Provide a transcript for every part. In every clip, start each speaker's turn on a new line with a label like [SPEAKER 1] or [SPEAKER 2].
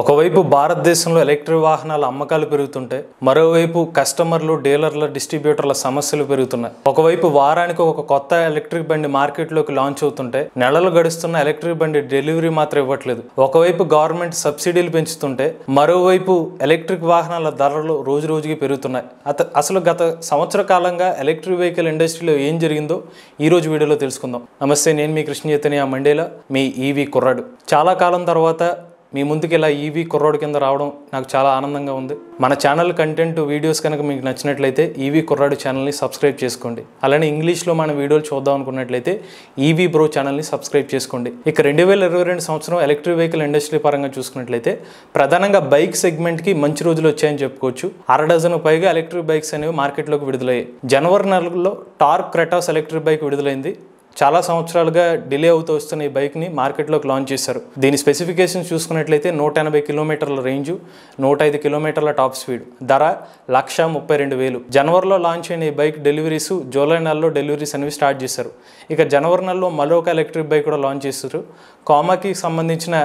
[SPEAKER 1] ఒకవైపు భారతదేశంలో ఎలక్ట్రిక్ వాహనాల అమ్మకాలు పెరుగుతుంటే మరోవైపు కస్టమర్లు డీలర్ల డిస్ట్రిబ్యూటర్ల సమస్యలు పెరుగుతున్నాయి ఒకవైపు వారానికి ఒక కొత్త ఎలక్ట్రిక్ బండి మార్కెట్లోకి లాంచ్ అవుతుంటే నెలలు గడుస్తున్న ఎలక్ట్రిక్ బండి డెలివరీ మాత్రం ఇవ్వట్లేదు ఒకవైపు గవర్నమెంట్ సబ్సిడీలు పెంచుతుంటే మరోవైపు ఎలక్ట్రిక్ వాహనాల ధరలు రోజు రోజుకి పెరుగుతున్నాయి అత అసలు గత సంవత్సర కాలంగా ఎలక్ట్రిక్ వెహికల్ ఇండస్ట్రీలో ఏం జరిగిందో ఈ రోజు వీడియోలో తెలుసుకుందాం నమస్తే నేను మీ కృష్ణ చైతన్య మండేలా మీ ఈవీ కుర్రాడు చాలా కాలం తర్వాత మీ ముందుకు ఇలా ఈవీ కుర్రాడు కింద రావడం నాకు చాలా ఆనందంగా ఉంది మన ఛానల్ కంటెంట్ వీడియోస్ కనుక మీకు నచ్చినట్లయితే ఈవీ కుర్రాడు ఛానల్ని సబ్స్క్రైబ్ చేసుకోండి అలానే ఇంగ్లీష్లో మన వీడియోలు చూద్దాం అనుకున్నట్లయితే ఈవీ బ్రో ఛానల్ని సబ్స్క్రైబ్ చేసుకోండి ఇక రెండు వేల ఇరవై రెండు సంవత్సరం ఎలక్ట్రిక్ వెహికల్ ఇండస్ట్రీ పరంగా చూసుకున్నట్లయితే ప్రధానంగా బైక్ సెగ్మెంట్కి మంచి రోజులు వచ్చాయని చెప్పుకోవచ్చు అర డజన్ పైగా ఎలక్ట్రిక్ బైక్స్ అనేవి మార్కెట్లోకి విడుదలయ్యాయి జనవరి నెలలో టార్క్ క్రెటాస్ ఎలక్ట్రిక్ బైక్ విడుదలైంది చాలా సంవత్సరాలుగా డిలే అవుతూ వస్తున్న ఈ బైక్ని మార్కెట్లోకి లాంచ్ చేశారు దీని స్పెసిఫికేషన్స్ చూసుకున్నట్లయితే నూట ఎనభై కిలోమీటర్ల రేంజ్ నూట ఐదు కిలోమీటర్ల టాప్ స్పీడ్ ధర లక్ష ముప్పై రెండు వేలు జనవరిలో లాంచ్ అయిన ఈ బైక్ డెలివరీస్ జూలై నెలలో డెలివరీస్ అనేవి స్టార్ట్ చేశారు ఇక జనవరి నెలలో మరొక ఎలక్ట్రిక్ బైక్ కూడా లాంచ్ చేశారు కామాకి సంబంధించిన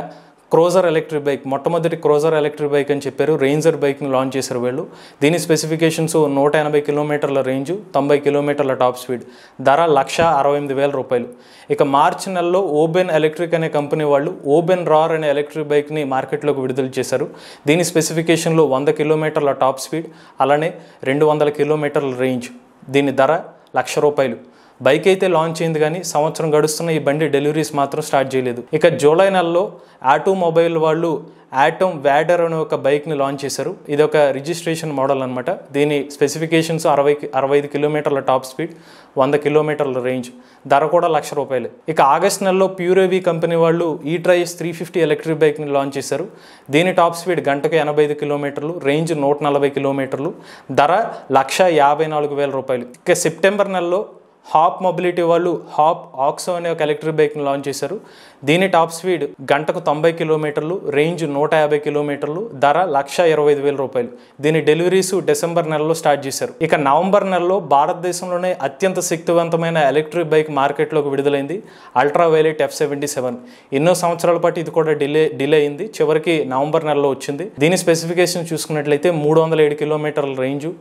[SPEAKER 1] క్రోజర్ ఎలక్ట్రిక్ బైక్ మొట్టమొదటి క్రోజర్ ఎలక్ట్రిక్ బైక్ అని చెప్పారు రేంజర్ బైక్ని లాంచ్ చేశారు వీళ్ళు దీని స్పెసిఫికేషన్స్ నూట ఎనభై కిలోమీటర్ల రేంజ్ తొంభై కిలోమీటర్ల టాప్ స్పీడ్ ధర లక్ష అరవై ఎనిమిది వేల రూపాయలు ఇక మార్చ్ నెలలో ఓబెన్ ఎలక్ట్రిక్ అనే కంపెనీ వాళ్ళు ఓబెన్ రార్ అనే ఎలక్ట్రిక్ బైక్ని మార్కెట్లోకి విడుదల చేశారు దీని స్పెసిఫికేషన్లో వంద కిలోమీటర్ల టాప్ స్పీడ్ అలానే రెండు వందల కిలోమీటర్ల రేంజ్ దీని ధర లక్ష రూపాయలు బైక్ అయితే లాంచ్ అయింది కానీ సంవత్సరం గడుస్తున్న ఈ బండి డెలివరీస్ మాత్రం స్టార్ట్ చేయలేదు ఇక జూలై నెలలో ఆటోమొబైల్ వాళ్ళు ఆటోమ్ వ్యాడర్ అనే ఒక బైక్ని లాంచ్ చేశారు ఇది ఒక రిజిస్ట్రేషన్ మోడల్ అనమాట దీని స్పెసిఫికేషన్స్ అరవై అరవై ఐదు కిలోమీటర్ల టాప్ స్పీడ్ వంద కిలోమీటర్ల రేంజ్ ధర కూడా లక్ష రూపాయలు ఇక ఆగస్ట్ నెలలో ప్యూరేవీ కంపెనీ వాళ్ళు ఈ ట్రైస్ త్రీ ఫిఫ్టీ ఎలక్ట్రిక్ బైక్ని లాంచ్ చేశారు దీని టాప్ స్పీడ్ గంటకు ఎనభై ఐదు కిలోమీటర్లు రేంజ్ నూట నలభై కిలోమీటర్లు ధర లక్ష యాభై నాలుగు వేల రూపాయలు ఇక సెప్టెంబర్ నెలలో హాప్ మొబిలిటీ వాళ్ళు హాప్ ఆక్సో అనే ఒక ఎలక్ట్రిక్ బైక్ని లాంచ్ చేశారు దీని టాప్ స్పీడ్ గంటకు తొంభై కిలోమీటర్లు రేంజ్ నూట యాభై కిలోమీటర్లు ధర లక్ష ఇరవై ఐదు వేల రూపాయలు దీని డెలివరీస్ డిసెంబర్ నెలలో స్టార్ట్ చేశారు ఇక నవంబర్ నెలలో భారతదేశంలోనే అత్యంత శక్తివంతమైన ఎలక్ట్రిక్ బైక్ మార్కెట్లోకి విడుదలైంది Ultraviolette F seventy seven ఎన్నో సంవత్సరాల పాటు ఇది కూడా డిలే డిలే అయింది చివరికి నవంబర్ నెలలో వచ్చింది దీని స్పెసిఫికేషన్ చూసుకున్నట్లయితే మూడు వందల ఏడు కిలోమీటర్ల రేంజు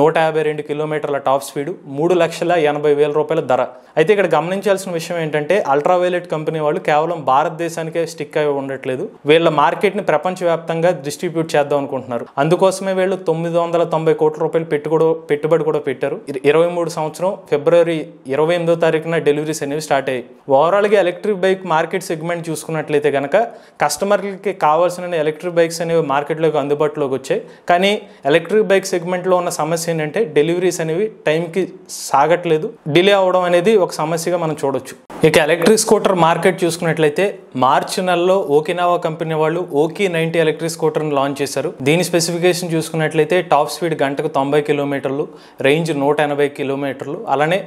[SPEAKER 1] నూట యాభై రెండు కిలోమీటర్ల టాప్ స్పీడ్ మూడు లక్షల ఎనభై వేల రూపాయల ధర అయితే ఇక్కడ గమనించాల్సిన విషయం ఏంటంటే అల్ట్రావైలెట్ కంపెనీ వాళ్ళు కేవలం భారతదేశానికే స్టిక్ అయి ఉండట్లేదు వీళ్ళ మార్కెట్ని ప్రపంచవ్యాప్తంగా డిస్ట్రిబ్యూట్ చేద్దాం అనుకుంటున్నారు అందుకోసమే వీళ్ళు తొమ్మిది వందల తొంభై కోట్ల రూపాయలు పెట్టు కూడా పెట్టుబడి కూడా పెట్టారు ఇరవై మూడు సంవత్సరం ఫిబ్రవరి ఇరవై ఎనిమిదో తారీఖున డెలివరీస్ అనేవి స్టార్ట్ అయ్యాయి ఓవరాల్గా ఎలక్ట్రిక్ బైక్ మార్కెట్ సెగ్మెంట్ చూసుకున్నట్లయితే కనుక కస్టమర్లకి కావాల్సిన ఎలక్ట్రిక్ బైక్స్ అనేవి మార్కెట్లోకి అందుబాటులోకి వచ్చాయి కానీ ఎలక్ట్రిక్ బైక్ సెగ్మెంట్లో ఉన్న సమస్య ఏంటంటే డెలివరీస్ అనేవి టైంకి సాగట్లేదు డిలే అవడం అనేది ఒక సమస్యగా మనం చూడొచ్చు ఇక ఎలక్ట్రిక్ స్కూటర్ మార్కెట్ చూసుకున్నట్లయితే మార్చి నెలలో ఓకినావా కంపెనీ వాళ్ళు ఓకి నైన్టీ ఎలక్ట్రిక్ స్కూటర్ని లాంచ్ చేశారు దీని స్పెసిఫికేషన్ చూసుకున్నట్లయితే టాప్ స్పీడ్ గంటకు తొంభై కిలోమీటర్లు రేంజ్ నూట ఎనభై కిలోమీటర్లు అలానే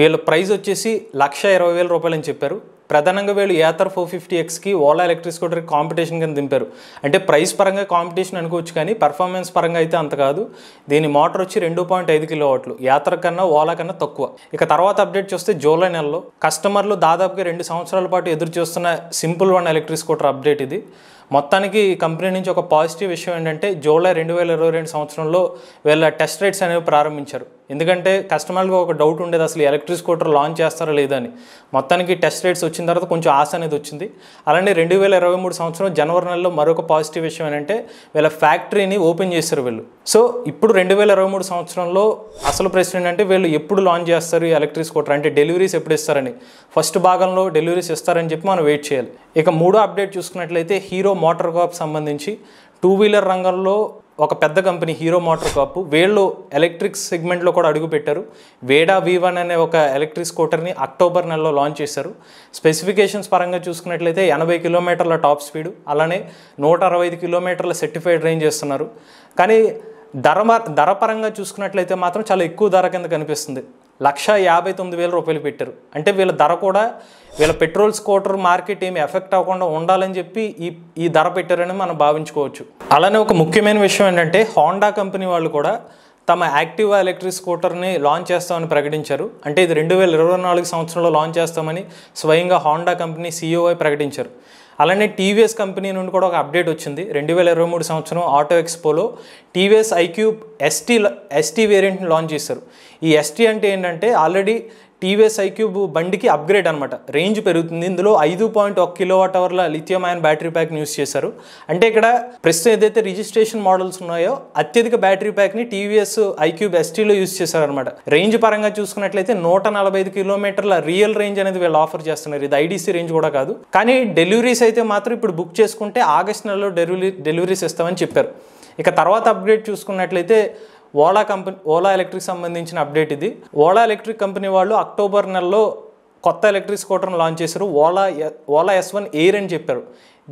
[SPEAKER 1] వీళ్ళ ప్రైస్ వచ్చేసి లక్ష ఇరవై వేల రూపాయలు అని చెప్పారు ప్రధానంగా వీళ్ళు ఏతర్ ఫోర్ ఫిఫ్టీ ఎక్స్కి ఓలా ఎలక్ట్రిక్ స్కూటర్కి కాంపిటీషన్ కింద దింపారు అంటే ప్రైస్ పరంగా కాంపిటీషన్ అనుకోవచ్చు కానీ పర్ఫార్మెన్స్ పరంగా అయితే అంత కాదు దీని మోటార్ వచ్చి రెండు పాయింట్ ఐదు కిలో వాట్లు యాత్ర కన్నా ఓలా కన్నా తక్కువ ఇక తర్వాత అప్డేట్ చూస్తే జూలై నెలలో కస్టమర్లు దాదాపుగా రెండు సంవత్సరాల పాటు ఎదురు చూస్తున్న simple one electric scooter update ఇది మొత్తానికి కంపెనీ నుంచి ఒక పాజిటివ్ విషయం ఏంటంటే జూలై రెండు వేల ఇరవై రెండు సంవత్సరంలో వీళ్ళ టెస్ట్ రైట్స్ అనేవి ప్రారంభించారు ఎందుకంటే కస్టమర్లకు ఒక డౌట్ ఉండేది అసలు ఎలక్ట్రిక్ స్కూటర్ లాంచ్ చేస్తారా లేదా అని మొత్తానికి టెస్ట్ రైట్స్ వచ్చిన తర్వాత కొంచెం ఆశ అనేది వచ్చింది అలానే రెండు వేల ఇరవై మూడు సంవత్సరం జనవరి నెలలో మరొక పాజిటివ్ విషయం ఏంటంటే వీళ్ళ ఫ్యాక్టరీని ఓపెన్ చేశారు వీళ్ళు సో ఇప్పుడు రెండు వేల ఇరవై మూడు సంవత్సరంలో అసలు ప్రశ్న ఏంటంటే వీళ్ళు ఎప్పుడు లాంచ్ చేస్తారు ఈ ఎలక్ట్రిక్ స్కూటర్ అంటే డెలివరీస్ ఎప్పుడు ఇస్తారని ఫస్ట్ భాగంలో డెలివరీస్ ఇస్తారని చెప్పి మనం వెయిట్ చేయాలి ఇక మూడో అప్డేట్ చూసుకున్నట్లయితే హీరో మోటార్ కాప్ సంబంధించి టూ వీలర్ రంగంలో ఒక పెద్ద కంపెనీ హీరో మోటార్ కాప్ వీళ్ళు ఎలక్ట్రిక్ సెగ్మెంట్లో కూడా అడుగుపెట్టారు వేడా వి వన్ అనే ఒక ఎలక్ట్రిక్ స్కూటర్ని అక్టోబర్ నెలలో లాంచ్ చేశారు స్పెసిఫికేషన్స్ పరంగా చూసుకున్నట్లయితే ఎనభై కిలోమీటర్ల టాప్ స్పీడ్ అలానే నూట అరవై ఐదు కిలోమీటర్ల సర్టిఫైడ్ రేంజ్ చేస్తున్నారు కానీ ధర ధర పరంగా చూసుకున్నట్లయితే మాత్రం చాలా ఎక్కువ ధర కింద కనిపిస్తుంది లక్ష యాభై తొమ్మిది వేల రూపాయలు పెట్టారు అంటే వీళ్ళ ధర కూడా వీళ్ళ పెట్రోల్ స్కూటర్ మార్కెట్ ఏమి ఎఫెక్ట్ అవ్వకుండా ఉండాలని చెప్పి ఈ ఈ ధర పెట్టారని మనం భావించుకోవచ్చు అలానే ఒక ముఖ్యమైన విషయం ఏంటంటే హోండా కంపెనీ వాళ్ళు కూడా తమ యాక్టివా ఎలక్ట్రిక్ స్కూటర్ని లాంచ్ చేస్తామని ప్రకటించారు అంటే ఇది రెండు వేల ఇరవై నాలుగు సంవత్సరంలో లాంచ్ చేస్తామని స్వయంగా హోండా కంపెనీ సీఈఓ e ప్రకటించారు అలానే టీవీఎస్ కంపెనీ నుండి కూడా ఒక అప్డేట్ వచ్చింది రెండు వేల ఇరవై మూడు సంవత్సరం ఆటో ఎక్స్పోలో టీవీఎస్ ఐక్యూబ్ ఎస్టీ ఎస్టీ వేరియంట్ని లాంచ్ చేశారు ఈ ఎస్టీ అంటే ఏంటంటే ఆల్రెడీ టీవీఎస్ ఐక్యూబ్ బండికి అప్గ్రేడ్ అనమాట రేంజ్ పెరుగుతుంది ఇందులో ఐదు పాయింట్ ఒక కిలోవాట్ అవర్ల లిథియం అయన్ బ్యాటరీ ప్యాక్ని యూస్ చేశారు అంటే ఇక్కడ ప్రస్తుతం ఏదైతే రిజిస్ట్రేషన్ మోడల్స్ ఉన్నాయో అత్యధిక బ్యాటరీ ప్యాక్ని టీవీఎస్ ఐక్యూబ్ ఎస్టీలో యూస్ చేశారనమాట రేంజ్ పరంగా చూసుకున్నట్లయితే నూట నలభై ఐదు కిలోమీటర్ల రియల్ రేంజ్ అనేది వీళ్ళు ఆఫర్ చేస్తున్నారు ఇది ఐడిసి రేంజ్ కూడా కాదు కానీ డెలివరీస్ అయితే మాత్రం ఇప్పుడు బుక్ చేసుకుంటే ఆగస్ట్ నెలలో డెలివరీ డెలివరీస్ ఇస్తామని చెప్పారు ఇక తర్వాత అప్గ్రేడ్ చూసుకున్నట్లయితే ఓలా కంపెనీ ఓలా ఎలక్ట్రిక్ సంబంధించిన అప్డేట్ ఇది ఓలా ఎలక్ట్రిక్ కంపెనీ వాళ్ళు అక్టోబర్ నెలలో కొత్త ఎలక్ట్రిక్ స్కూటర్ను లాంచ్ చేశారు Ola Ola S one air అని చెప్పారు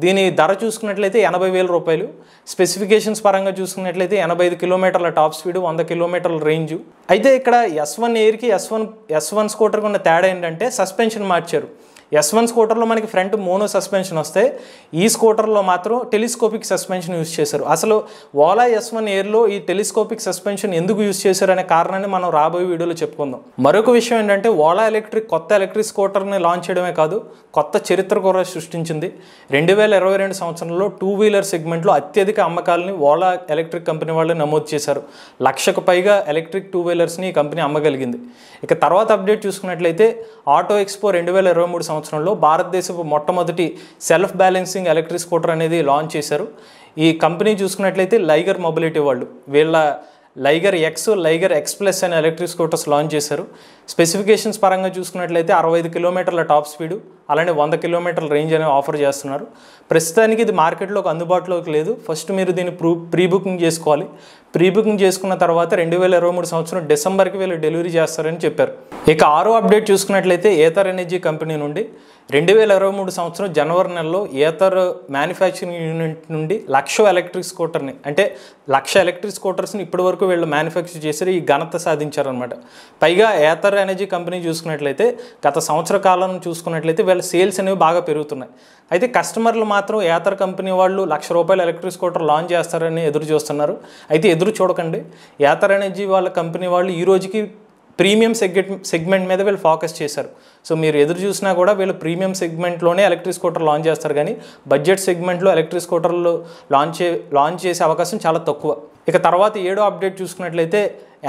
[SPEAKER 1] దీని ధర చూసుకున్నట్లయితే ఎనభై వేల రూపాయలు స్పెసిఫికేషన్స్ పరంగా చూసుకున్నట్లయితే ఎనభై ఐదు కిలోమీటర్ల టాప్ స్పీడ్ వంద కిలోమీటర్ల రేంజ్ అయితే ఇక్కడ ఎస్ వన్ ఎయిర్కి ఎస్ వన్ ఎస్ వన్ స్కూటర్కి ఉన్న తేడా ఏంటంటే సస్పెన్షన్ మార్చారు ఎస్ వన్ స్కూటర్లో మనకి ఫ్రంట్ మోనో సస్పెన్షన్ వస్తే ఈ స్కూటర్లో మాత్రం టెలిస్కోపిక్ సస్పెన్షన్ యూజ్ చేశారు అసలు ఓలా ఎస్ వన్ ఎయిర్లో ఈ టెలిస్కోపిక్ సస్పెన్షన్ ఎందుకు యూజ్ చేశారు అనే కారణాన్ని మనం రాబోయే వీడియోలో చెప్పుకుందాం మరొక విషయం ఏంటంటే ఓలా ఎలక్ట్రిక్ కొత్త ఎలక్ట్రిక్ స్కూటర్ని లాంచ్ చేయడమే కాదు కొత్త చరిత్ర కూడా సృష్టించింది రెండు వేల ఇరవై రెండు సంవత్సరంలో టూ వీలర్ సెగ్మెంట్లో అత్యధిక అమ్మకాలని ఓలా ఎలక్ట్రిక్ కంపెనీ వాళ్ళు నమోదు చేశారు లక్షకు పైగా ఎలక్ట్రిక్ టూ వీలర్స్ని ఈ కంపెనీ అమ్మగలిగింది ఇక తర్వాత అప్డేట్ చూసుకున్నట్లయితే ఆటో ఎక్స్పో రెండు వేల ఇరవై మూడు సంవత్సరంలో భారతదేశపు మొట్టమొదటి సెల్ఫ్ బ్యాలెన్సింగ్ ఎలక్ట్రిక్ స్కూటర్ అనేది లాంచ్ చేశారు ఈ కంపెనీ చూసుకున్నట్లయితే లైగర్ మొబిలిటీ వాళ్ళు వీళ్ళ Liger X Liger X plus అనే ఎలక్ట్రిక్ స్కూటర్స్ లాంచ్ చేశారు స్పెసిఫికేషన్స్ పరంగా చూసుకున్నట్లయితే అరవై ఐదు కిలోమీటర్ల టాప్ స్పీడ్ అలానే వంద కిలోమీటర్ల రేంజ్ అనేవి ఆఫర్ చేస్తున్నారు ప్రస్తుతానికి ఇది మార్కెట్లోకి అందుబాటులోకి లేదు ఫస్ట్ మీరు దీన్ని ప్రూ ప్రీ బుకింగ్ చేసుకోవాలి ప్రీ బుకింగ్ చేసుకున్న తర్వాత రెండు వేల ఇరవై మూడు సంవత్సరం డిసెంబర్కి వీళ్ళు డెలివరీ చేస్తారని చెప్పారు ఇక ఆరో అప్డేట్ చూసుకున్నట్లయితే ఏతర్ ఎనర్జీ కంపెనీ నుండి రెండు వేల ఇరవై మూడు సంవత్సరం జనవరి నెలలో ఏతర్ మ్యానుఫ్యాక్చరింగ్ యూనిట్ నుండి లక్ష ఎలక్ట్రిక్ స్కూటర్ని అంటే లక్ష ఎలక్ట్రిక్ స్కూటర్స్ని ఇప్పటి వరకు వీళ్ళు మ్యానుఫ్యాక్చర్ చేసి ఈ ఘనత సాధించారనమాట పైగా ఏతర్ ఎనర్జీ కంపెనీ చూసుకున్నట్లయితే గత సంవత్సర కాలం చూసుకున్నట్లయితే వీళ్ళ సేల్స్ అనేవి బాగా పెరుగుతున్నాయి అయితే కస్టమర్లు మాత్రం ఏతర్ కంపెనీ వాళ్ళు లక్ష రూపాయల ఎలక్ట్రిక్ స్కూటర్ లాంచ్ చేస్తారని ఎదురు చూస్తున్నారు అయితే ఎదురు చూడకండి యాతర్ ఎనర్జీ వాళ్ళ కంపెనీ వాళ్ళు ఈ రోజుకి ప్రీమియం సెగ్మెంట్ సెగ్మెంట్ మీద వీళ్ళు ఫోకస్ చేశారు సో మీరు ఎదురు చూసినా కూడా వీళ్ళు ప్రీమియం సెగ్మెంట్లోనే ఎలక్ట్రిక్ స్కూటర్ లాంచ్ చేస్తారు కానీ బడ్జెట్ సెగ్మెంట్లో ఎలక్ట్రిక్ స్కూటర్లు లాంచ్ లాంచ్ చేసే అవకాశం చాలా తక్కువ ఇక తర్వాత ఏడో అప్డేట్ చూసుకున్నట్లయితే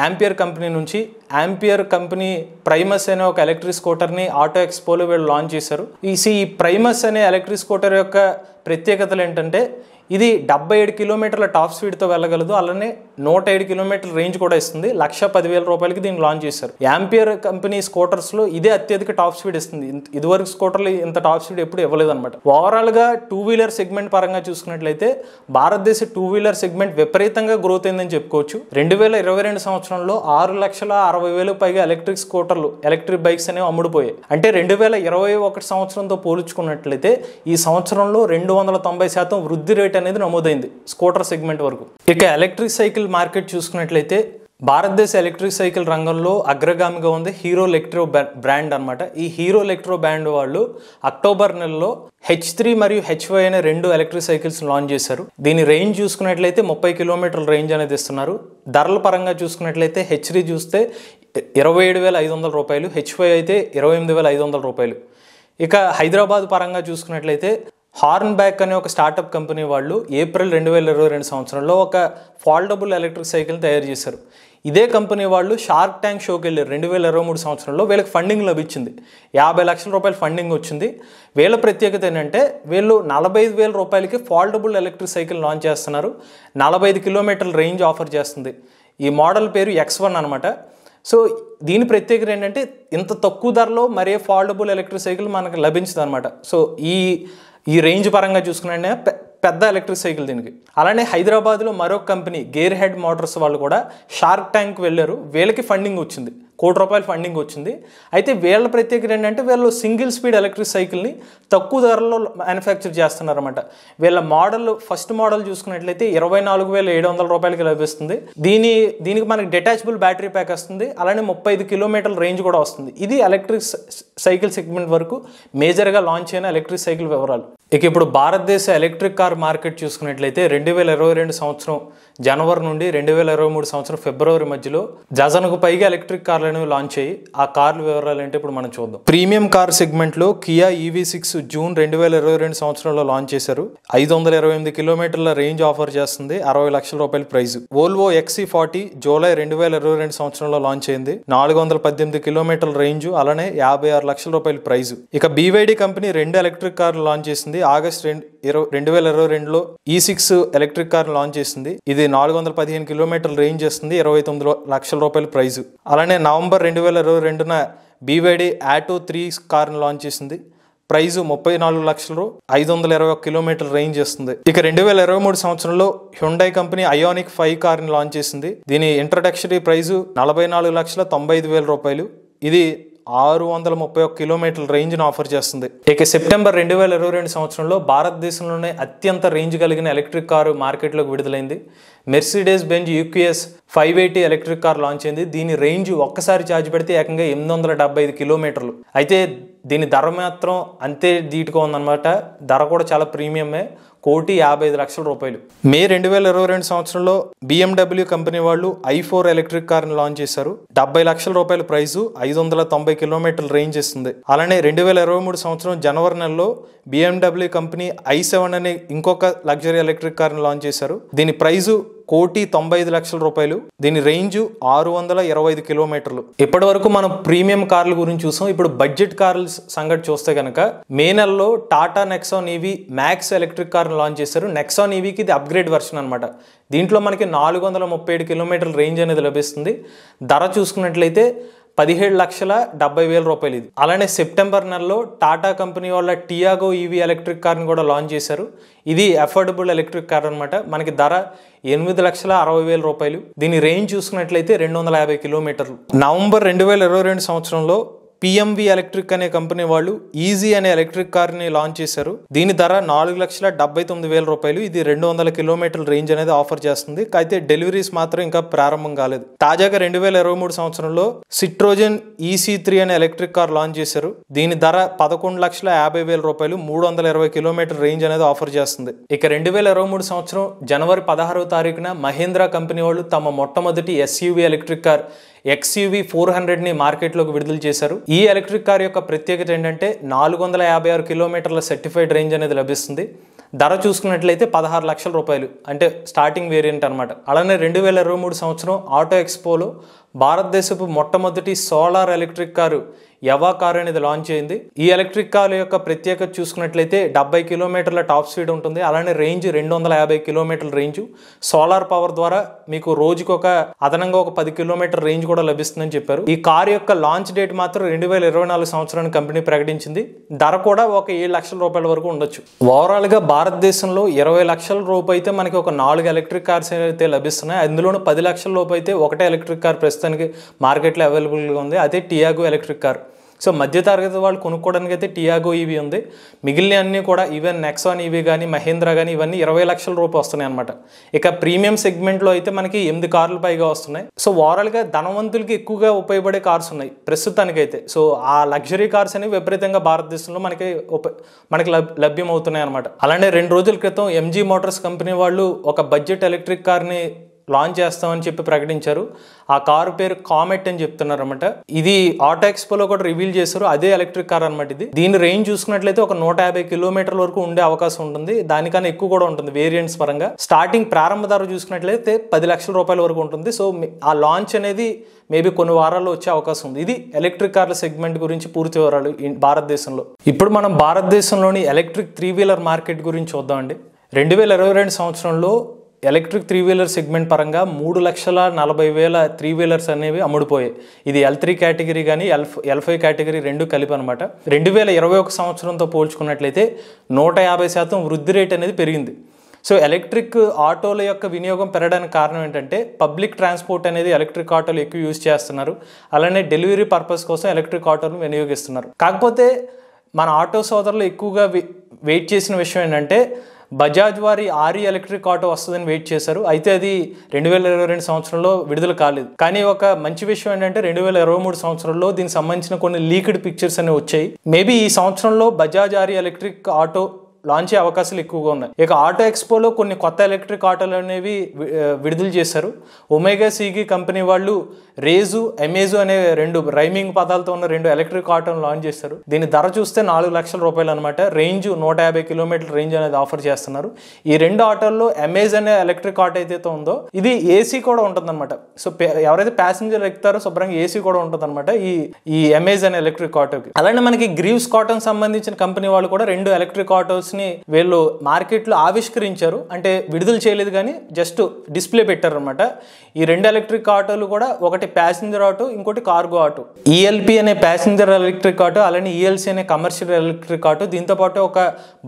[SPEAKER 1] యాంపియర్ కంపెనీ నుంచి యాంపియర్ కంపెనీ ప్రైమస్ అనే ఒక ఎలక్ట్రిక్ స్కూటర్ని ఆటో ఎక్స్పోలో వీళ్ళు లాంచ్ చేశారు ఈ ఈ ప్రైమస్ అనే ఎలక్ట్రిక్ స్కూటర్ యొక్క ప్రత్యేకతలు ఏంటంటే ఇది డెబ్బై ఏడు కిలోమీటర్ల టాప్ స్పీడ్తో వెళ్ళగలదు అలానే నూట ఏడు కిలోమీటర్ల రేంజ్ కూడా ఇస్తుంది లక్ష పదివేల రూపాయలకి దీన్ని లాంచ్ చేశారు యాంపియర్ కంపెనీ స్కూటర్స్లో ఇదే అత్యధిక టాప్ స్పీడ్ ఇస్తుంది ఇదివరకు స్కూటర్లు ఇంత టాప్ స్పీడ్ ఎప్పుడు ఇవ్వలేదన్నమాట ఓవరాల్గా టూ వీలర్ సెగ్మెంట్ పరంగా చూసుకున్నట్లయితే భారతదేశ టూ వీలర్ సెగ్మెంట్ విపరీతంగా గ్రోత్ అయిందని చెప్పుకోవచ్చు రెండు వేల ఇరవై రెండు సంవత్సరంలో ఆరు లక్షల అరవై వేలు పైగా ఎలక్ట్రిక్ స్కూటర్లు ఎలక్ట్రిక్ బైక్స్ అనేవి అమ్ముడుపోయాయి అంటే రెండు వేల ఇరవై ఒకటి సంవత్సరంతో పోల్చుకున్నట్లయితే ఈ సంవత్సరంలో రెండు వందల తొంభై శాతం వృద్ధి రేటు అనేది నమోదైంది స్కూటర్ సెగ్మెంట్ వరకు ఇక ఎలక్ట్రిక్ సైకిల్ మార్కెట్ చూసుకున్నట్లయితే భారతదేశ ఎలక్ట్రిక్ సైకిల్ రంగంలో అగ్రగామిగా ఉంది హీరో ఎలక్ట్రో బ్రాండ్ అనమాట ఈ హీరో ఎలక్ట్రో బ్రాండ్ వాళ్ళు అక్టోబర్ నెలలో హెచ్ త్రీ మరియు హెచ్ వై అనే రెండు ఎలక్ట్రిక్ సైకిల్స్ లాంచ్ చేశారు దీని రేంజ్ చూసుకున్నట్లయితే ముప్పై కిలోమీటర్ల రేంజ్ అనేది ఇస్తున్నారు ధరల పరంగా చూసుకున్నట్లయితే హెచ్ త్రీ చూస్తే ఇరవై ఏడు వేల ఐదు వందల రూపాయలు హెచ్ అయితే ఇరవై ఎనిమిది వేల ఐదు వందల రూపాయలు ఇక హైదరాబాద్ పరంగా చూసుకున్నట్లయితే హార్న్ బ్యాక్ అనే ఒక స్టార్టప్ కంపెనీ వాళ్ళు ఏప్రిల్ రెండు వేల ఇరవై రెండు సంవత్సరంలో ఒక ఫాల్డబుల్ ఎలక్ట్రిక్ సైకిల్ తయారు చేశారు ఇదే కంపెనీ వాళ్ళు షార్క్ ట్యాంక్ షోకి వెళ్ళారు రెండు వేల ఇరవై మూడు సంవత్సరంలో వీళ్ళకి ఫండింగ్ లభించింది యాభై లక్షల రూపాయల ఫండింగ్ వచ్చింది వీళ్ళ ప్రత్యేకత ఏంటంటే వీళ్ళు నలభై ఐదు వేల రూపాయలకి ఫాల్డబుల్ ఎలక్ట్రిక్ సైకిల్ లాంచ్ చేస్తున్నారు నలభై ఐదు కిలోమీటర్ల రేంజ్ ఆఫర్ చేస్తుంది ఈ మోడల్ పేరు ఎక్స్ వన్ అనమాట సో దీని ప్రత్యేకత ఏంటంటే ఇంత తక్కువ ధరలో మరే ఫాల్డబుల్ ఎలక్ట్రిక్ సైకిల్ మనకు లభించదు అనమాట సో ఈ ఈ రేంజ్ పరంగా చూసుకున్నా పెద్ద ఎలక్ట్రిక్ సైకిల్ దీనికి అలానే హైదరాబాద్లో మరో కంపెనీ గేర్ హెడ్ మోటార్స్ వాళ్ళు కూడా షార్క్ ట్యాంక్ వెళ్ళారు వీళ్ళకి ఫండింగ్ వచ్చింది కోటి రూపాయల ఫండింగ్ వచ్చింది అయితే వీళ్ళ ప్రత్యేకత ఏంటంటే వీళ్ళు సింగిల్ స్పీడ్ ఎలక్ట్రిక్ సైకిల్ని తక్కువ ధరలో మ్యానుఫ్యాక్చర్ చేస్తున్నారన్నమాట వీళ్ళ మోడల్ ఫస్ట్ మోడల్ చూసుకున్నట్లయితే ఇరవై నాలుగు వేల ఏడు వందల రూపాయలకి లభిస్తుంది దీని దీనికి మనకి డిటాచబుల్ బ్యాటరీ ప్యాక్ వస్తుంది అలానే ముప్పై ఐదు కిలోమీటర్ల రేంజ్ కూడా వస్తుంది ఇది ఎలక్ట్రిక్ సైకిల్ సెగ్మెంట్ వరకు మేజర్గా లాంచ్ అయిన ఎలక్ట్రిక్ సైకిల్ వివరాలు ఇక ఇప్పుడు భారతదేశ ఎలక్ట్రిక్ కార్ మార్కెట్ చూసుకున్నట్లయితే రెండు వేల ఇరవై రెండు సంవత్సరం జనవరి నుండి రెండు వేల ఇరవై మూడు సంవత్సరం ఫిబ్రవరి మధ్యలో జజన్కు పైగా ఎలక్ట్రిక్ కార్లను లాంచ్ అయ్యి ఆ కార్ల వివరాలు ఏంటి ఇప్పుడు మనం చూద్దాం ప్రీమియం కార్ సెగ్మెంట్లో కియా ఈవీ సిక్స్ జూన్ రెండు వేల ఇరవై రెండు సంవత్సరంలో లాంచ్ చేశారు ఐదు వందల ఇరవై ఎనిమిది కిలోమీటర్ల రేంజ్ ఆఫర్ చేస్తుంది అరవై లక్షల రూపాయల price Volvo XC forty July రెండు వేల ఇరవై రెండు సంవత్సరంలో లాంచ్ అయింది నాలుగు వందల పద్దెనిమిది కిలోమీటర్ల రేంజ్ అలానే యాభై ఆరు లక్షల రూపాయల ప్రైజ్ ఇక బీవైడి కంపెనీ రెండు ఎలక్ట్రిక్ కార్లు లాంచ్ చేసింది చేసింది ఆగస్ట్ రెండు ఇరవై రెండు వేల ఇరవై రెండులో ఈ సిక్స్ ఎలక్ట్రిక్ కార్ లాంచ్ చేసింది ఇది నాలుగు వందల పదిహేను కిలోమీటర్ల రేంజ్ వస్తుంది ఇరవై తొమ్మిది లక్షల రూపాయల ప్రైజ్ అలానే నవంబర్ రెండు వేల ఇరవై రెండున బీవైడి ఆటో త్రీ కార్ను లాంచ్ చేసింది ప్రైజ్ ముప్పై నాలుగు లక్షలు ఐదు వందల ఇరవై ఒక కిలోమీటర్ రేంజ్ వస్తుంది ఇక రెండు వేల ఇరవై మూడు సంవత్సరంలో హ్యుండై కంపెనీ అయోనిక్ ఫైవ్ కార్ని లాంచ్ చేసింది దీని ఇంట్రడక్షరీ ప్రైజు నలభై నాలుగు లక్షల తొంభై ఐదు వేల రూపాయలు ఇది ఆరు వందల ముప్పై ఒక్క కిలోమీటర్ల రేంజ్ను ఆఫర్ చేస్తుంది ఇక సెప్టెంబర్ రెండు వేల ఇరవై రెండు సంవత్సరంలో భారతదేశంలోనే అత్యంత రేంజ్ కలిగిన ఎలక్ట్రిక్ కారు మార్కెట్లోకి విడుదలైంది Mercedes Benz EQS five eighty electric car launch అయింది దీని రేంజ్ ఒక్కసారి ఛార్జ్ పెడితే ఏకంగా ఎనిమిది వందల డెబ్బై ఐదు కిలోమీటర్లు అయితే దీని ధర మాత్రం అంతే దీటుగా ఉందన్నమాట ధర కూడా చాలా ప్రీమియమే కోటి యాభై ఐదు లక్షల రూపాయలు మే రెండు వేల ఇరవై రెండు సంవత్సరంలో బిఎండబ్ల్యూ కంపెనీ వాళ్ళు ఐ ఫోర్ ఎలక్ట్రిక్ కార్ని లాంచ్ చేశారు డెబ్బై లక్షల రూపాయల ప్రైజు ఐదు వందల తొంభై కిలోమీటర్ల రేంజ్ ఇస్తుంది అలానే రెండు వేల ఇరవై మూడు సంవత్సరం జనవరి నెలలో బిఎండబ్ల్యూ కంపెనీ ఐ సెవెన్ అనే ఇంకొక లగ్జరీ ఎలక్ట్రిక్ కార్ని లాంచ్ చేశారు దీని ప్రైజు కోటి తొంభై ఐదు లక్షల రూపాయలు దీని రేంజ్ ఆరు వందల ఇరవై ఐదు కిలోమీటర్లు ఇప్పటి వరకు మనం ప్రీమియం కార్ల గురించి చూసాం ఇప్పుడు బడ్జెట్ కార్ల సంగతి చూస్తే కనుక మే నెలలో Tata Nexon EV e Max electric car launch చేశారు నెక్సాన్ ఈవీకి e ఇది అప్గ్రేడ్ వర్షన్ అనమాట దీంట్లో మనకి నాలుగు వందల ముప్పై ఏడు కిలోమీటర్ల రేంజ్ అనేది లభిస్తుంది ధర చూసుకున్నట్లయితే పదిహేడు లక్షల డెబ్బై వేల రూపాయలు ఇది అలానే సెప్టెంబర్ నెలలో టాటా కంపెనీ వాళ్ళ టియాగో ఈవీ ఎలక్ట్రిక్ కార్ని కూడా లాంచ్ చేశారు ఇది అఫోర్డబుల్ ఎలక్ట్రిక్ కార్ అనమాట మనకి ధర ఎనిమిది లక్షల అరవై వేల రూపాయలు దీని రేంజ్ చూసుకున్నట్లయితే రెండు వందల యాభై కిలోమీటర్లు నవంబర్ రెండు వేల ఇరవై రెండు సంవత్సరంలో పిఎంవి ఎలక్ట్రిక్ అనే కంపెనీ వాళ్ళు ఈజీ అనే ఎలక్ట్రిక్ కార్ని లాంచ్ చేశారు దీని ధర నాలుగు లక్షల డెబ్బై తొమ్మిది వేల రూపాయలు ఇది రెండు వందల కిలోమీటర్ల రేంజ్ అనేది ఆఫర్ చేస్తుంది అయితే డెలివరీస్ మాత్రం ఇంకా ప్రారంభం కాలేదు తాజాగా రెండు వేల ఇరవై మూడు సంవత్సరంలో సిట్రోజన్ ఈసీ త్రీ అనే ఎలక్ట్రిక్ కార్ లాంచ్ చేశారు దీని ధర పదకొండు లక్షల యాభై వేల రూపాయలు మూడు వందల ఇరవై కిలోమీటర్ రేంజ్ అనేది ఆఫర్ చేస్తుంది ఇక రెండు వేల ఇరవై మూడు సంవత్సరం జనవరి పదహారవ తారీఖున మహేంద్ర కంపెనీ వాళ్ళు తమ మొట్టమొదటి SUV electric car XUV four హండ్రెడ్ని మార్కెట్లోకి విడుదల చేశారు ఈ ఎలక్ట్రిక్ కార్ యొక్క ప్రత్యేకత ఏంటంటే నాలుగు వందల యాభై ఆరు కిలోమీటర్ల సర్టిఫైడ్ రేంజ్ అనేది లభిస్తుంది ధర చూసుకున్నట్లయితే పదహారు లక్షల రూపాయలు అంటే స్టార్టింగ్ వేరియంట్ అనమాట అలానే రెండు వేల ఇరవై మూడు సంవత్సరం ఆటో ఎక్స్పోలో భారతదేశపు మొట్టమొదటి solar electric car Eva car అనేది లాంచ్ అయింది ఈ ఎలక్ట్రిక్ కార్ యొక్క ప్రత్యేకత చూసుకున్నట్లయితే డెబ్బై కిలోమీటర్ల టాప్ స్పీడ్ ఉంటుంది అలానే రేంజ్ రెండు వందల యాభై కిలోమీటర్ల రేంజ్ సోలార్ పవర్ ద్వారా మీకు రోజుకి ఒక అదనంగా ఒక పది కిలోమీటర్ రేంజ్ కూడా లభిస్తుందని చెప్పారు ఈ కార్ యొక్క లాంచ్ డేట్ మాత్రం రెండు వేల ఇరవై నాలుగు సంవత్సరాన్ని కంపెనీ ప్రకటించింది ధర కూడా ఒక ఏడు లక్షల రూపాయల వరకు ఉండొచ్చు ఓవరాల్గా భారతదేశంలో ఇరవై లక్షల రూపాయి అయితే మనకి ఒక నాలుగు ఎలక్ట్రిక్ కార్స్ అయితే లభిస్తున్నాయి అందులోనూ పది లక్షల లోపు అయితే ఒకటే ఎలక్ట్రిక్ కార్ ప్రస్తుతానికి మార్కెట్లో అవైలబుల్గా ఉంది అదే టియాగో ఎలక్ట్రిక్ కార్ సో మధ్యతరగతి వాళ్ళు కొనుక్కోవడానికి అయితే టియాగో ఈవీ ఉంది మిగిలిన అన్నీ కూడా ఈవెన్ నెక్సాన్ ఈవీ కానీ మహేంద్రా కానీ ఇవన్నీ ఇరవై లక్షల రూపాయలు వస్తున్నాయి అనమాట ఇక ప్రీమియం సెగ్మెంట్లో అయితే మనకి ఎనిమిది కార్లు పైగా వస్తున్నాయి సో ఓవరాల్గా ధనవంతులకి ఎక్కువగా ఉపయోగపడే కార్స్ ఉన్నాయి ప్రస్తుతానికైతే సో ఆ లగ్జరీ కార్స్ అనేవి విపరీతంగా భారతదేశంలో మనకి ఉప మనకి లభ్యం అవుతున్నాయి అనమాట అలానే రెండు రోజుల క్రితం ఎంజీ మోటార్స్ కంపెనీ వాళ్ళు ఒక బడ్జెట్ ఎలక్ట్రిక్ కార్ని లాంచ్ చేస్తామని చెప్పి ప్రకటించారు ఆ కారు పేరు కామెట్ అని చెప్తున్నారు అనమాట ఇది ఆటో ఎక్స్పోలో కూడా రివీల్ చేశారు అదే ఎలక్ట్రిక్ కార్ అనమాట ఇది దీని రేంజ్ చూసుకున్నట్లయితే ఒక నూట యాభై కిలోమీటర్ల వరకు ఉండే అవకాశం ఉంటుంది దానికన్నా ఎక్కువ కూడా ఉంటుంది వేరియంట్స్ పరంగా స్టార్టింగ్ ప్రారంభ ధర చూసుకున్నట్లయితే పది లక్షల రూపాయల వరకు ఉంటుంది సో ఆ లాంచ్ అనేది మేబీ కొన్ని వారాల్లో వచ్చే అవకాశం ఉంది ఇది ఎలక్ట్రిక్ కార్ల సెగ్మెంట్ గురించి పూర్తి వివరాలు భారతదేశంలో ఇప్పుడు మనం భారతదేశంలోని ఎలక్ట్రిక్ త్రీ వీలర్ మార్కెట్ గురించి చూద్దామండి రెండు వేల ఇరవై రెండు సంవత్సరంలో ఎలక్ట్రిక్ త్రీ వీలర్ సెగ్మెంట్ పరంగా మూడు లక్షల నలభై వేల త్రీ వీలర్స్ అనేవి అమ్ముడుపోయాయి ఇది ఎల్ త్రీ కేటగిరీ కానీ ఎల్ ఎల్ ఫైవ్ కేటగిరీ రెండు కలిపి అనమాట రెండు వేల ఇరవై ఒక సంవత్సరంతో పోల్చుకున్నట్లయితే నూట యాభై శాతం వృద్ధి రేట్ అనేది పెరిగింది సో ఎలక్ట్రిక్ ఆటోల యొక్క వినియోగం పెరగడానికి కారణం ఏంటంటే పబ్లిక్ ట్రాన్స్పోర్ట్ అనేది ఎలక్ట్రిక్ ఆటోలు ఎక్కువ యూజ్ చేస్తున్నారు అలానే డెలివరీ పర్పస్ కోసం ఎలక్ట్రిక్ ఆటోలు వినియోగిస్తున్నారు కాకపోతే మన ఆటో సోదరులు ఎక్కువగా వెయిట్ చేసిన విషయం ఏంటంటే బజాజ్ వారి ఆరి ఎలక్ట్రిక్ ఆటో వస్తుందని వెయిట్ చేశారు అయితే అది రెండు వేల ఇరవై రెండు సంవత్సరంలో విడుదల కాలేదు కానీ ఒక మంచి విషయం ఏంటంటే రెండు వేల ఇరవై మూడు సంవత్సరంలో దీనికి సంబంధించిన కొన్ని లీక్డ్ పిక్చర్స్ అనేవి వచ్చాయి మేబీ ఈ సంవత్సరంలో బజాజ్ ఆరి ఎలక్ట్రిక్ ఆటో లాంచ్ అయ్యే అవకాశాలు ఎక్కువగా ఉన్నాయి ఇక ఆటో ఎక్స్పోలో కొన్ని కొత్త ఎలక్ట్రిక్ ఆటోలు అనేవి విడుదల చేశారు ఒమేగా సిగి కంపెనీ వాళ్ళు రేజు ఎమేజు అనే రెండు రైమింగ్ పదాలతో ఉన్న రెండు ఎలక్ట్రిక్ ఆటోలు లాంచ్ చేస్తారు దీని ధర చూస్తే నాలుగు లక్షల రూపాయలు అనమాట రేంజ్ నూట యాభై కిలోమీటర్ల రేంజ్ అనేది ఆఫర్ చేస్తున్నారు ఈ రెండు ఆటోల్లో ఎమేజ్ అనే ఎలక్ట్రిక్ ఆటో ఏదైతే ఉందో ఇది ఏసీ కూడా ఉంటుందన్నమాట సో ఎవరైతే ప్యాసింజర్ ఎక్కుతారో శుభ్రంగా ఏసీ కూడా ఉంటుందన్నమాట ఈ ఈ అమేజ్ అనే ఎలక్ట్రిక్ ఆటోకి అలానే మనకి గ్రీవ్స్ కాటన్ సంబంధించిన కంపెనీ వాళ్ళు కూడా రెండు ఎలక్ట్రిక్ ఆటోస్ ని వీళ్ళు మార్కెట్లో ఆవిష్కరించారు అంటే విడుదల చేయలేదు కానీ జస్ట్ డిస్ప్లే పెట్టారు అనమాట ఈ రెండు ఎలక్ట్రిక్ ఆటోలు కూడా ఒకటి ప్యాసింజర్ ఆటో ఇంకోటి కార్గో ఆటో ఈఎల్పి e అనే ప్యాసింజర్ ఎలక్ట్రిక్ ఆటో అలానే ఈఎల్సీ e అనే కమర్షియల్ ఎలక్ట్రిక్ ఆటో పాటు ఒక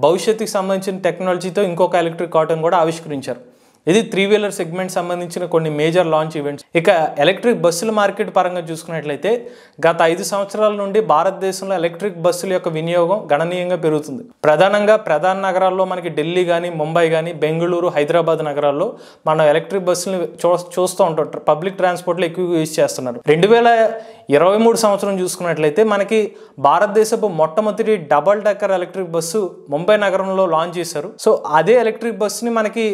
[SPEAKER 1] భవిష్యత్తుకి సంబంధించిన టెక్నాలజీతో ఇంకొక ఎలక్ట్రిక్ ఆటోను కూడా ఆవిష్కరించారు ఇది త్రీ వీలర్ సెగ్మెంట్ సంబంధించిన కొన్ని మేజర్ లాంచ్ ఈవెంట్స్ ఇక ఎలక్ట్రిక్ బస్సుల మార్కెట్ పరంగా చూసుకున్నట్లయితే గత ఐదు సంవత్సరాల నుండి భారతదేశంలో ఎలక్ట్రిక్ బస్సుల యొక్క వినియోగం గణనీయంగా పెరుగుతుంది ప్రధానంగా ప్రధాన నగరాల్లో మనకి ఢిల్లీ కానీ ముంబై కానీ బెంగళూరు హైదరాబాద్ నగరాల్లో మనం ఎలక్ట్రిక్ బస్సులు చూ చూస్తూ ఉంటాం పబ్లిక్ ట్రాన్స్పోర్ట్లో ఎక్కువగా యూజ్ చేస్తున్నారు రెండు వేల ఇరవై మూడు సంవత్సరం చూసుకున్నట్లయితే మనకి భారతదేశపు మొట్టమొదటి double decker electric bus Mumbai నగరంలో లాంచ్ చేశారు సో అదే ఎలక్ట్రిక్ బస్సుని మనకి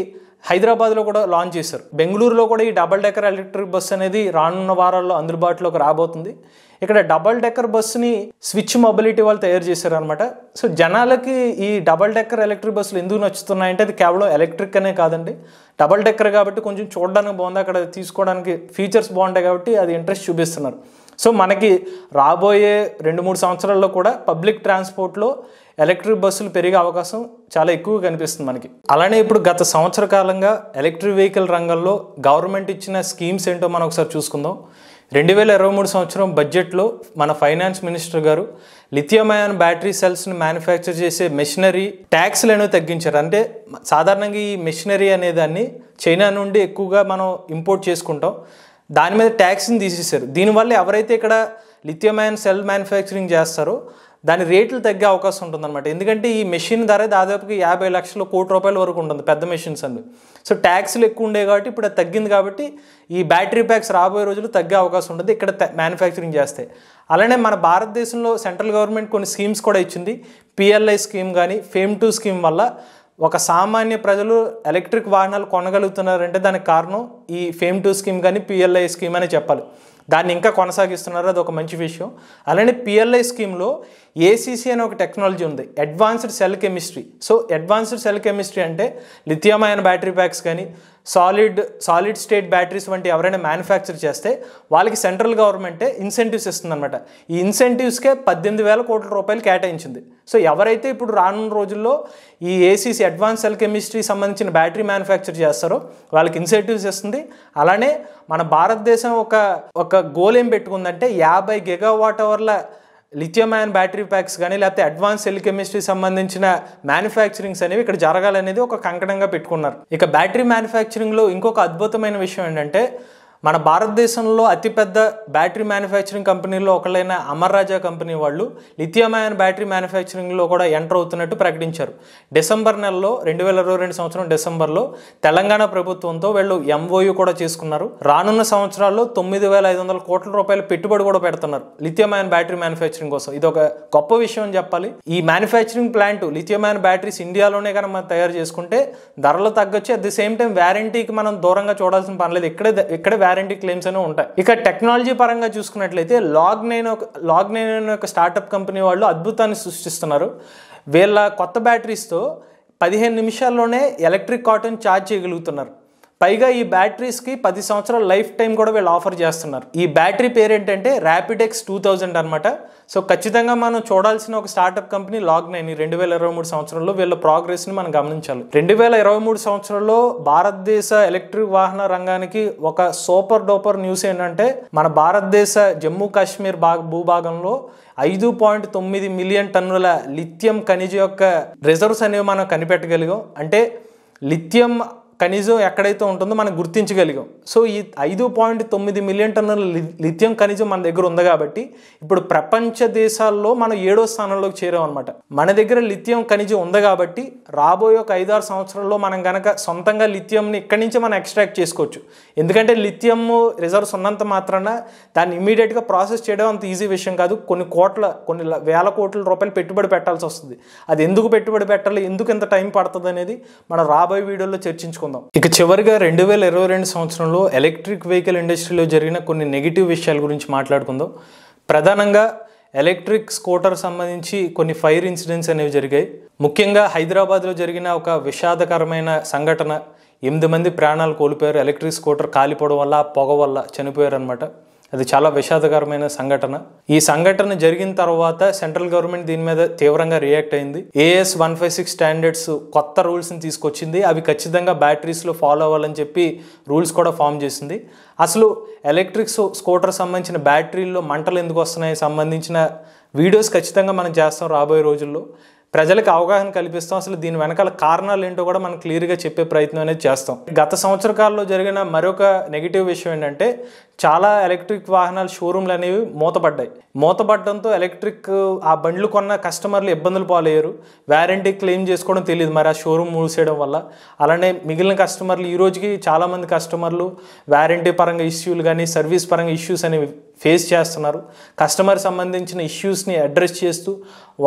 [SPEAKER 1] హైదరాబాద్లో కూడా లాంచ్ చేశారు బెంగళూరులో కూడా ఈ డబల్ డెక్కర్ ఎలక్ట్రిక్ బస్ అనేది రానున్న వారాల్లో అందుబాటులోకి రాబోతుంది ఇక్కడ డబల్ డెక్కర్ బస్సుని స్విచ్ మొబిలిటీ వాళ్ళు తయారు చేశారనమాట సో జనాలకి ఈ డబల్ డెక్కర్ ఎలక్ట్రిక్ బస్సులు ఎందుకు నచ్చుతున్నాయంటే అది కేవలం ఎలక్ట్రిక్ అనే కాదండి డబల్ డెక్కర్ కాబట్టి కొంచెం చూడడానికి బాగుంది అక్కడ తీసుకోవడానికి ఫీచర్స్ బాగుంటాయి కాబట్టి అది ఇంట్రెస్ట్ చూపిస్తున్నారు సో మనకి రాబోయే రెండు మూడు సంవత్సరాల్లో కూడా పబ్లిక్ ట్రాన్స్పోర్ట్లో ఎలక్ట్రిక్ బస్సులు పెరిగే అవకాశం చాలా ఎక్కువ కనిపిస్తుంది మనకి అలానే ఇప్పుడు గత సంవత్సర కాలంగా ఎలక్ట్రిక్ వెహికల్ రంగంలో గవర్నమెంట్ ఇచ్చిన స్కీమ్స్ ఏంటో మనం ఒకసారి చూసుకుందాం రెండు వేల ఇరవై మూడు సంవత్సరం బడ్జెట్లో మన ఫైనాన్స్ మినిస్టర్ గారు లిథియమయాన్ బ్యాటరీ సెల్స్ని మ్యానుఫ్యాక్చర్ చేసే మెషినరీ ట్యాక్స్లు అనేవి తగ్గించారు అంటే సాధారణంగా ఈ మెషినరీ అనేదాన్ని చైనా నుండి ఎక్కువగా మనం ఇంపోర్ట్ చేసుకుంటాం దాని మీద ట్యాక్స్ని తీసేశారు దీనివల్ల ఎవరైతే ఇక్కడ లిథియమయాన్ సెల్ మ్యానుఫ్యాక్చరింగ్ చేస్తారో దాని రేట్లు తగ్గే అవకాశం ఉంటుందన్నమాట ఎందుకంటే ఈ మెషిన్ ధర దాదాపుకి యాభై లక్షల కోటి రూపాయల వరకు ఉంటుంది పెద్ద మెషిన్స్ అండి సో ట్యాక్స్లు ఎక్కువ ఉండే కాబట్టి ఇప్పుడు అది తగ్గింది కాబట్టి ఈ బ్యాటరీ ప్యాక్స్ రాబోయే రోజులు తగ్గే అవకాశం ఉంటుంది ఇక్కడ మ్యానుఫ్యాక్చరింగ్ చేస్తాయి అలానే మన భారతదేశంలో సెంట్రల్ గవర్నమెంట్ కొన్ని స్కీమ్స్ కూడా ఇచ్చింది పిఎల్ఐ స్కీమ్ కానీ ఫేమ్ టూ స్కీమ్ వల్ల ఒక సామాన్య ప్రజలు ఎలక్ట్రిక్ వాహనాలు కొనగలుగుతున్నారంటే దానికి కారణం ఈ ఫేమ్ టూ స్కీమ్ కానీ పిఎల్ఐ స్కీమ్ అనే చెప్పాలి దాన్ని ఇంకా కొనసాగిస్తున్నారు అది ఒక మంచి విషయం అలానే పిఎల్ఐ స్కీమ్లో ఏసీసీ అనే ఒక టెక్నాలజీ ఉంది advanced cell chemistry so advanced cell chemistry అంటే లిథియం అయన్ బ్యాటరీ ప్యాక్స్ కానీ సాలిడ్ సాలిడ్ స్టేట్ బ్యాటరీస్ వంటి ఎవరైనా మ్యానుఫ్యాక్చర్ చేస్తే వాళ్ళకి సెంట్రల్ గవర్నమెంటే ఇన్సెంటివ్స్ ఇస్తుందన్నమాట ఈ ఇన్సెంటివ్స్కే పద్దెనిమిది వేల కోట్ల రూపాయలు కేటాయించింది సో ఎవరైతే ఇప్పుడు రానున్న రోజుల్లో ఈ ఏసీసీ అడ్వాన్స్ సెల్ కెమిస్ట్రీ సంబంధించిన బ్యాటరీ మ్యానుఫ్యాక్చర్ చేస్తారో వాళ్ళకి ఇన్సెంటివ్స్ ఇస్తుంది అలానే మన భారతదేశం ఒక ఒక గోల్ ఏం పెట్టుకుందంటే యాభై వాట్ అవర్ల లిథియం అయాన్ బ్యాటరీ ప్యాక్స్ కానీ లేకపోతే అడ్వాన్స్ సెల్కెమిస్ట్రీ సంబంధించిన మ్యానుఫ్యాక్చరింగ్స్ అనేవి ఇక్కడ జరగాలనేది ఒక కంకణంగా పెట్టుకున్నారు ఇక బ్యాటరీ మ్యానుఫ్యాక్చరింగ్లో ఇంకొక అద్భుతమైన విషయం ఏంటంటే మన భారతదేశంలో అతిపెద్ద బ్యాటరీ మ్యానుఫ్యాక్చరింగ్ కంపెనీలో ఒకళ్ళైన అమర్ రాజా కంపెనీ వాళ్ళు లిథియమాయన్ బ్యాటరీ మ్యానుఫ్యాక్చరింగ్లో కూడా ఎంటర్ అవుతున్నట్టు ప్రకటించారు డిసెంబర్ నెలలో రెండు వేల ఇరవై రెండు సంవత్సరం డిసెంబర్లో తెలంగాణ ప్రభుత్వంతో వీళ్ళు ఎంఓయు కూడా చేసుకున్నారు రానున్న సంవత్సరాల్లో తొమ్మిది వేల ఐదు వందల కోట్ల రూపాయల పెట్టుబడి కూడా పెడుతున్నారు లిథియమాయన్ బ్యాటరీ మ్యానుఫ్యాక్చరింగ్ కోసం ఇది ఒక గొప్ప విషయం అని చెప్పాలి ఈ మ్యానుఫ్యాక్చరింగ్ ప్లాంట్ లిథియమాయన్ బ్యాటరీస్ ఇండియాలోనే కానీ మనం తయారు చేసుకుంటే ధరలు తగ్గొచ్చు అట్ ది సేమ్ టైం వ్యారంటీకి మనం దూరంగా చూడాల్సిన పని లేదు ఇక్కడే ఇక్కడే వ్యారంటీ క్లెయిమ్స్ అనేవి ఉంటాయి ఇక టెక్నాలజీ పరంగా చూసుకున్నట్లయితే లాగ్ నైన్ ఒక లాగ్ నైన్ అనే ఒక స్టార్టప్ కంపెనీ వాళ్ళు అద్భుతాన్ని సృష్టిస్తున్నారు వీళ్ళ కొత్త బ్యాటరీస్తో పదిహేను నిమిషాల్లోనే ఎలక్ట్రిక్ కాటన్ ఛార్జ్ చేయగలుగుతున్నారు పైగా ఈ బ్యాటరీస్కి పది సంవత్సరాల లైఫ్ టైం కూడా వీళ్ళు ఆఫర్ చేస్తున్నారు ఈ బ్యాటరీ పేరు ఏంటంటే ర్యాపిడెక్స్ టూ థౌజండ్ అనమాట సో ఖచ్చితంగా మనం చూడాల్సిన ఒక స్టార్టప్ కంపెనీ లాగ్ నైన్ రెండు వేల ఇరవై మూడు సంవత్సరంలో వీళ్ళ ప్రోగ్రెస్ని మనం గమనించాలి రెండు వేల ఇరవై మూడు సంవత్సరంలో భారతదేశ ఎలక్ట్రిక్ వాహన రంగానికి ఒక సూపర్ డోపర్ న్యూస్ ఏంటంటే మన భారతదేశ జమ్మూ కాశ్మీర్ భాగ భూభాగంలో ఐదు పాయింట్ తొమ్మిది మిలియన్ టన్నుల లిథియం ఖనిజ యొక్క రిజర్వ్స్ అనేవి మనం కనిపెట్టగలిగాం అంటే లిథియం ఖనిజం ఎక్కడైతే ఉంటుందో మనం గుర్తించగలిగాం సో ఈ ఐదు పాయింట్ తొమ్మిది మిలియన్ టన్నుల లిథియం ఖనిజం మన దగ్గర ఉంది కాబట్టి ఇప్పుడు ప్రపంచ దేశాల్లో మనం ఏడో స్థానంలోకి చేరామన్నమాట అనమాట మన దగ్గర లిథియం ఖనిజం ఉంది కాబట్టి రాబోయే ఒక ఐదారు సంవత్సరాల్లో మనం కనుక సొంతంగా లిథియంని ఇక్కడి నుంచి మనం ఎక్స్ట్రాక్ట్ చేసుకోవచ్చు ఎందుకంటే లిథియం రిజర్వ్స్ ఉన్నంత మాత్రాన దాన్ని ఇమీడియట్గా ప్రాసెస్ చేయడం అంత ఈజీ విషయం కాదు కొన్ని కోట్ల కొన్ని వేల కోట్ల రూపాయలు పెట్టుబడి పెట్టాల్సి వస్తుంది అది ఎందుకు పెట్టుబడి పెట్టాలి ఎందుకు ఎంత టైం పడుతుంది అనేది మనం రాబోయే వీడియోలో చర్చించుకోవాలి తెలుసుకుందాం ఇక చివరిగా రెండు వేల ఇరవై రెండు సంవత్సరంలో ఎలక్ట్రిక్ వెహికల్ ఇండస్ట్రీలో జరిగిన కొన్ని నెగిటివ్ విషయాల గురించి మాట్లాడుకుందాం ప్రధానంగా ఎలక్ట్రిక్ స్కూటర్ సంబంధించి కొన్ని ఫైర్ ఇన్సిడెంట్స్ అనేవి జరిగాయి ముఖ్యంగా హైదరాబాద్లో జరిగిన ఒక విషాదకరమైన సంఘటన ఎనిమిది మంది ప్రాణాలు కోల్పోయారు ఎలక్ట్రిక్ స్కూటర్ కాలిపోవడం వల్ల పొగ వల్ల చనిపోయారు అనమాట అది చాలా విషాదకరమైన సంఘటన ఈ సంఘటన జరిగిన తర్వాత సెంట్రల్ గవర్నమెంట్ దీని మీద తీవ్రంగా రియాక్ట్ అయింది AS one five six standards కొత్త రూల్స్ని తీసుకొచ్చింది అవి ఖచ్చితంగా బ్యాటరీస్లో ఫాలో అవ్వాలని చెప్పి రూల్స్ కూడా ఫామ్ చేసింది అసలు ఎలక్ట్రిక్స్ స్కూటర్ సంబంధించిన బ్యాటరీల్లో మంటలు ఎందుకు వస్తున్నాయి సంబంధించిన వీడియోస్ ఖచ్చితంగా మనం చేస్తాం రాబోయే రోజుల్లో ప్రజలకు అవగాహన కల్పిస్తాం అసలు దీని వెనకాల కారణాలు ఏంటో కూడా మనం క్లియర్గా చెప్పే ప్రయత్నం అనేది చేస్తాం గత సంవత్సర కాలంలో జరిగిన మరొక నెగిటివ్ విషయం ఏంటంటే చాలా ఎలక్ట్రిక్ వాహనాలు షోరూమ్లు అనేవి మూతపడ్డాయి మూతపడడంతో ఎలక్ట్రిక్ ఆ బండ్లు కొన్న కస్టమర్లు ఇబ్బందులు పాలయ్యారు వ్యారంటీ క్లెయిమ్ చేసుకోవడం తెలియదు మరి ఆ షోరూమ్ మూసేయడం వల్ల అలానే మిగిలిన కస్టమర్లు ఈ రోజుకి చాలామంది కస్టమర్లు వ్యారంటీ పరంగా ఇష్యూలు కానీ సర్వీస్ పరంగా ఇష్యూస్ అనేవి ఫేస్ చేస్తున్నారు కస్టమర్ సంబంధించిన ఇష్యూస్ని అడ్రస్ చేస్తూ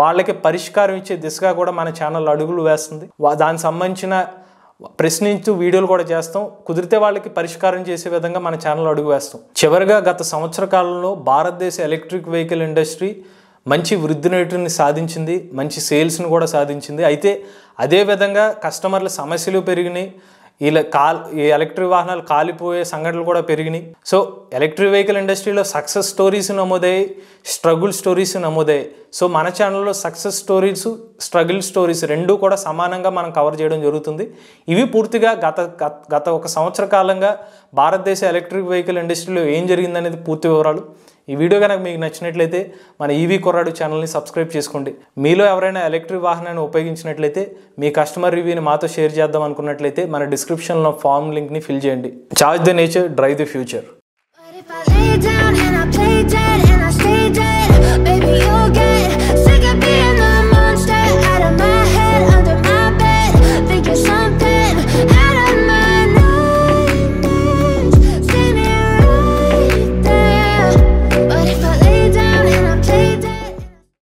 [SPEAKER 1] వాళ్ళకి పరిష్కారం ఇచ్చే దిశగా కూడా మన ఛానల్ అడుగులు వేస్తుంది దానికి సంబంధించిన ప్రశ్నించు వీడియోలు కూడా చేస్తాం కుదిరితే వాళ్ళకి పరిష్కారం చేసే విధంగా మన ఛానల్ అడుగు వేస్తాం చివరిగా గత సంవత్సర కాలంలో భారతదేశ ఎలక్ట్రిక్ వెహికల్ ఇండస్ట్రీ మంచి వృద్ధి రేటుని సాధించింది మంచి సేల్స్ని కూడా సాధించింది అయితే అదేవిధంగా కస్టమర్ల సమస్యలు పెరిగినాయి ఇలా కాల్ ఈ ఎలక్ట్రిక్ వాహనాలు కాలిపోయే సంఘటనలు కూడా పెరిగినాయి సో ఎలక్ట్రిక్ వెహికల్ ఇండస్ట్రీలో సక్సెస్ స్టోరీస్ నమోదయ్యాయి స్ట్రగుల్ స్టోరీస్ నమోదయ్యాయి సో మన ఛానల్లో సక్సెస్ స్టోరీస్ స్ట్రగుల్ స్టోరీస్ రెండూ కూడా సమానంగా మనం కవర్ చేయడం జరుగుతుంది ఇవి పూర్తిగా గత గత ఒక సంవత్సర కాలంగా భారతదేశ ఎలక్ట్రిక్ వెహికల్ ఇండస్ట్రీలో ఏం జరిగిందనేది పూర్తి వివరాలు ఈ వీడియో కనుక మీకు నచ్చినట్లయితే మన ఈవీ e కొర్రాడు ఛానల్ని సబ్స్క్రైబ్ చేసుకోండి మీలో ఎవరైనా ఎలక్ట్రిక్ వాహనాన్ని ఉపయోగించినట్లయితే మీ కస్టమర్ రివ్యూని మాతో షేర్ చేద్దాం అనుకున్నట్లయితే మన డిస్క్రిప్షన్లో ఫామ్ లింక్ని ఫిల్ చేయండి charge the nature drive the future